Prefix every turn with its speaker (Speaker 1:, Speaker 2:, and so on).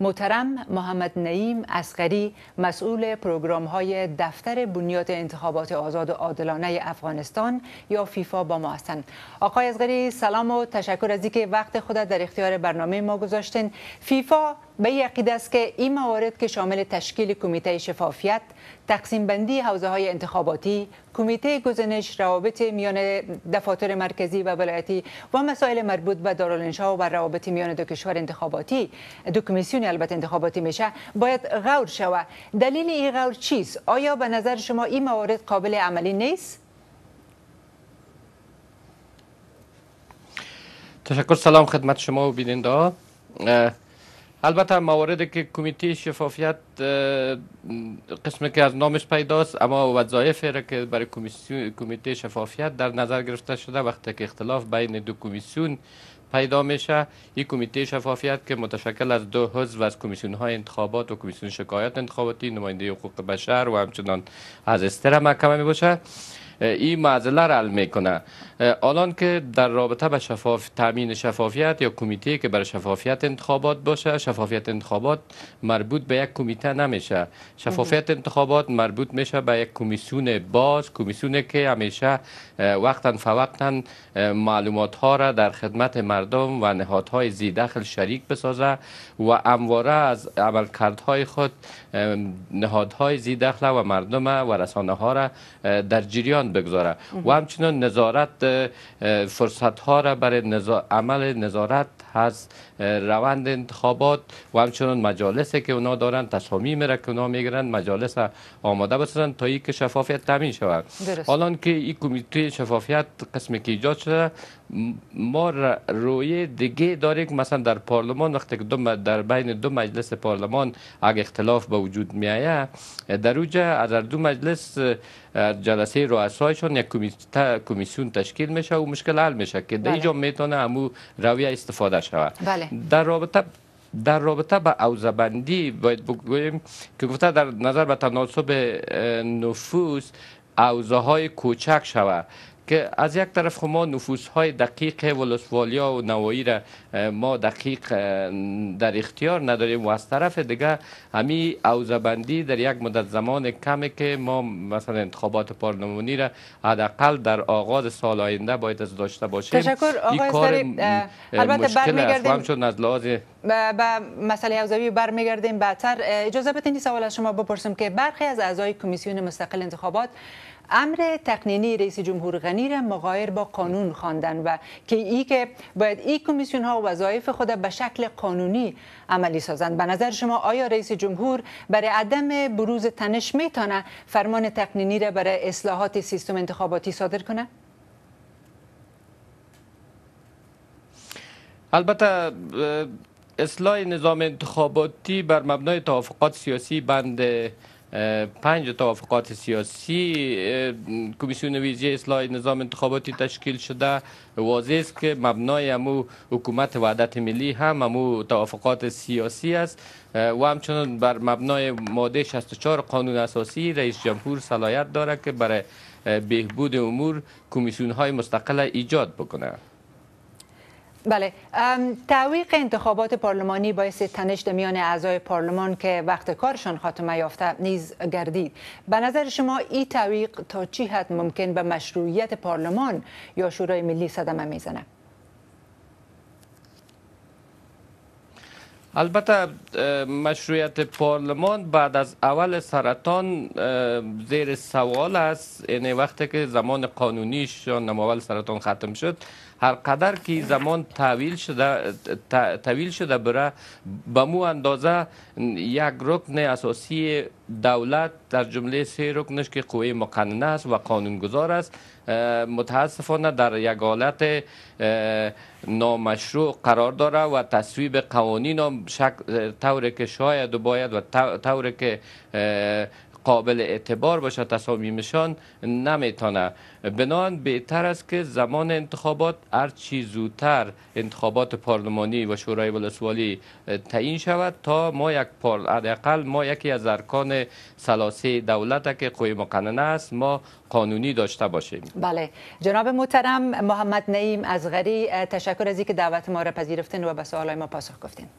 Speaker 1: محترم محمد نعیم اسقری مسئول پروگرام های دفتر بنیاد انتخابات آزاد و عادلانه افغانستان یا فیفا با ما هستند آقای اسقری سلام و تشکر از اینکه وقت خود در اختیار برنامه ما گذاشتین فیفا به یقید است که این موارد که شامل تشکیل کمیته شفافیت، تقسیم بندی حوزه های انتخاباتی، کمیته گزینش روابط میان دفاتر مرکزی و ولایتی و مسائل مربوط به دارالانشا و روابط میان دو کشور انتخاباتی، دو کمیسیون البته انتخاباتی میشه، باید غور شود. دلیل این غور چیست؟ آیا به نظر شما این موارد قابل عملی نیست؟
Speaker 2: تشکر سلام خدمت شما و البته موارد که کمیته شفافیت قسم که از نامش پیداست اما وظایفی را که برای کمیته شفافیت در نظر گرفته شده وقتی که اختلاف بین دو کمیسیون پیدا میشه این کمیته شفافیت که متشکل از دو حزب از کمیسیون های انتخابات و کمیسیون شکایت انتخاباتی نماینده حقوق بشر و همچنان از استر محکمه می این معضله را حل میکنه الان که در رابطه به شفاف تامین شفافیت یا کمیته که برای شفافیت انتخابات باشه شفافیت انتخابات مربوط به یک کمیته نمیشه شفافیت انتخابات مربوط میشه به یک کمیسیون باز کمیسیون که همیشه وقتا فوقتا معلومات ها را در خدمت مردم و نهادهای زی داخل شریک بسازه و امواره از عملکردهای خود نهادهای زی داخل و مردم و رسانه ها را در جریان بگذاره و همچنان نظارت فرصت ها را برای نزا... عمل نظارت هست روند انتخابات و همچنان مجالسی که اونا دارن تصامیم را که اونا میگیرن مجالس آماده بسازن تا یک که شفافیت تامین شود الان که این کمیته شفافیت قسمی که ایجاد شده ما روی دیگه داره مثلا در پارلمان وقتی که دو در بین دو مجلس پارلمان اگه اختلاف به وجود می آید در اوجه از دو مجلس جلسه رؤسایشون یک کمیسیون تشکیل میشه و مشکل حل میشه که در بله. اینجا میتونه همو رویه استفاده شود بله. در رابطه در رابطه به اوزبندی باید بگویم که گفته در نظر به تناسب نفوس اوزه های کوچک شود که از یک طرف خب ما نفوس های دقیق ولسوالیا و نوایی را ما دقیق در اختیار نداریم و از طرف دیگه همی اوزبندی در یک مدت زمان کمی که ما مثلا انتخابات پارلمانی را حداقل در آغاز سال آینده باید از داشته باشیم تشکر آقای البته برمیگردیم همچون
Speaker 1: به مسئله اوزوی برمیگردیم بعدتر اجازه بدین سوال از شما بپرسم که برخی از اعضای کمیسیون مستقل انتخابات امر تقنینی رئیس جمهور غنی را مغایر با قانون خواندن و که ای که باید این کمیسیون ها وظایف خود به شکل قانونی عملی سازند به نظر شما آیا رئیس جمهور برای عدم بروز تنش میتونه فرمان تقنینی را برای اصلاحات سیستم انتخاباتی صادر کنه
Speaker 2: البته اصلاح نظام انتخاباتی بر مبنای توافقات سیاسی بند پنج توافقات سیاسی کمیسیون ویژه اصلاح نظام انتخاباتی تشکیل شده واضح است که مبنای امو حکومت وعدت ملی هم امو توافقات سیاسی است و همچنان بر مبنای ماده 64 قانون اساسی رئیس جمهور صلاحیت دارد که برای بهبود امور کمیسیون های مستقل ایجاد بکنه
Speaker 1: بله تعویق انتخابات پارلمانی باعث تنش میان اعضای پارلمان که وقت کارشان خاتمه یافته نیز گردید به نظر شما این تعویق تا چی حد ممکن به مشروعیت پارلمان یا شورای ملی صدمه میزنه
Speaker 2: البته مشروعیت پارلمان بعد از اول سرطان زیر سوال است این یعنی وقتی که زمان قانونیش یا اول سرطان ختم شد هر قدر که زمان تعویل شده شده بره به مو اندازه یک رکن اساسی دولت در جمله سه رکنش که قوه مقننه است و قانونگذار است متاسفانه در یک حالت نامشروع قرار داره و تصویب قوانین هم طوری که شاید و باید و طوری که قابل اعتبار باشه تصامیمشان نمیتانه بنان بهتر است که زمان انتخابات چی زودتر انتخابات پارلمانی و شورای ولسوالی تعیین شود تا ما یک حداقل ما یکی از ارکان سلاسه دولت که قوی مقننه است ما قانونی داشته باشیم
Speaker 1: بله جناب محترم محمد نعیم از غری تشکر از که دعوت ما را پذیرفتین و به سوالای ما پاسخ گفتین